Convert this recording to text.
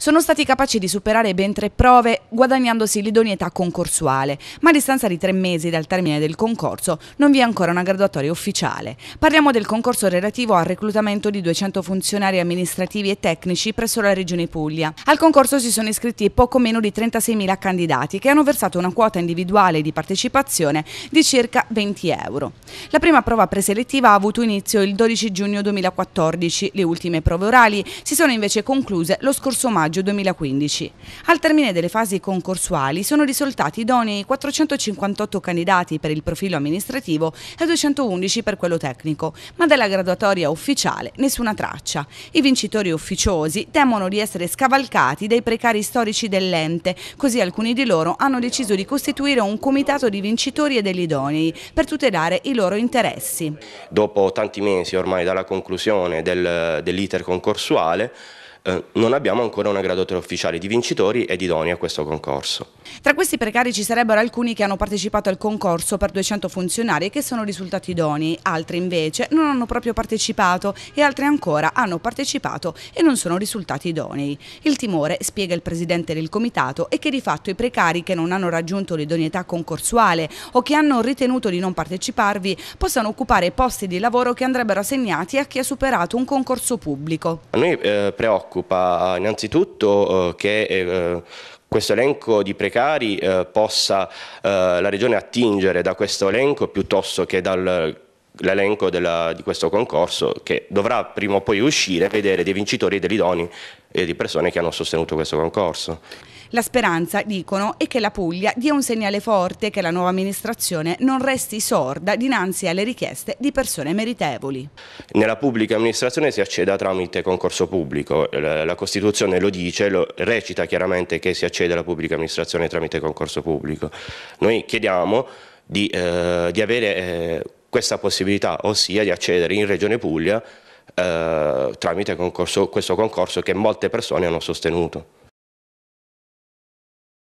Sono stati capaci di superare ben tre prove guadagnandosi l'idoneità concorsuale, ma a distanza di tre mesi dal termine del concorso non vi è ancora una graduatoria ufficiale. Parliamo del concorso relativo al reclutamento di 200 funzionari amministrativi e tecnici presso la Regione Puglia. Al concorso si sono iscritti poco meno di 36.000 candidati che hanno versato una quota individuale di partecipazione di circa 20 euro. La prima prova preselettiva ha avuto inizio il 12 giugno 2014, le ultime prove orali si sono invece concluse lo scorso maggio maggio 2015. Al termine delle fasi concorsuali sono risultati idonei 458 candidati per il profilo amministrativo e 211 per quello tecnico, ma della graduatoria ufficiale nessuna traccia. I vincitori ufficiosi temono di essere scavalcati dai precari storici dell'ente, così alcuni di loro hanno deciso di costituire un comitato di vincitori e degli idonei per tutelare i loro interessi. Dopo tanti mesi ormai dalla conclusione del, dell'iter concorsuale, eh, non abbiamo ancora una graduatoria ufficiale di vincitori ed idoni a questo concorso. Tra questi precari ci sarebbero alcuni che hanno partecipato al concorso per 200 funzionari e che sono risultati idoni, altri invece non hanno proprio partecipato e altri ancora hanno partecipato e non sono risultati idonei. Il timore, spiega il presidente del comitato, è che di fatto i precari che non hanno raggiunto l'idoneità concorsuale o che hanno ritenuto di non parteciparvi possano occupare posti di lavoro che andrebbero assegnati a chi ha superato un concorso pubblico. A noi eh, preoccupa preoccupa innanzitutto eh, che eh, questo elenco di precari eh, possa la Regione attingere da questo elenco piuttosto che dal l'elenco di questo concorso che dovrà prima o poi uscire e vedere dei vincitori e degli idoni e di persone che hanno sostenuto questo concorso. La speranza, dicono, è che la Puglia dia un segnale forte che la nuova amministrazione non resti sorda dinanzi alle richieste di persone meritevoli. Nella pubblica amministrazione si acceda tramite concorso pubblico, la Costituzione lo dice, lo recita chiaramente che si accede alla pubblica amministrazione tramite concorso pubblico. Noi chiediamo di, eh, di avere eh, questa possibilità, ossia di accedere in Regione Puglia eh, tramite concorso, questo concorso che molte persone hanno sostenuto.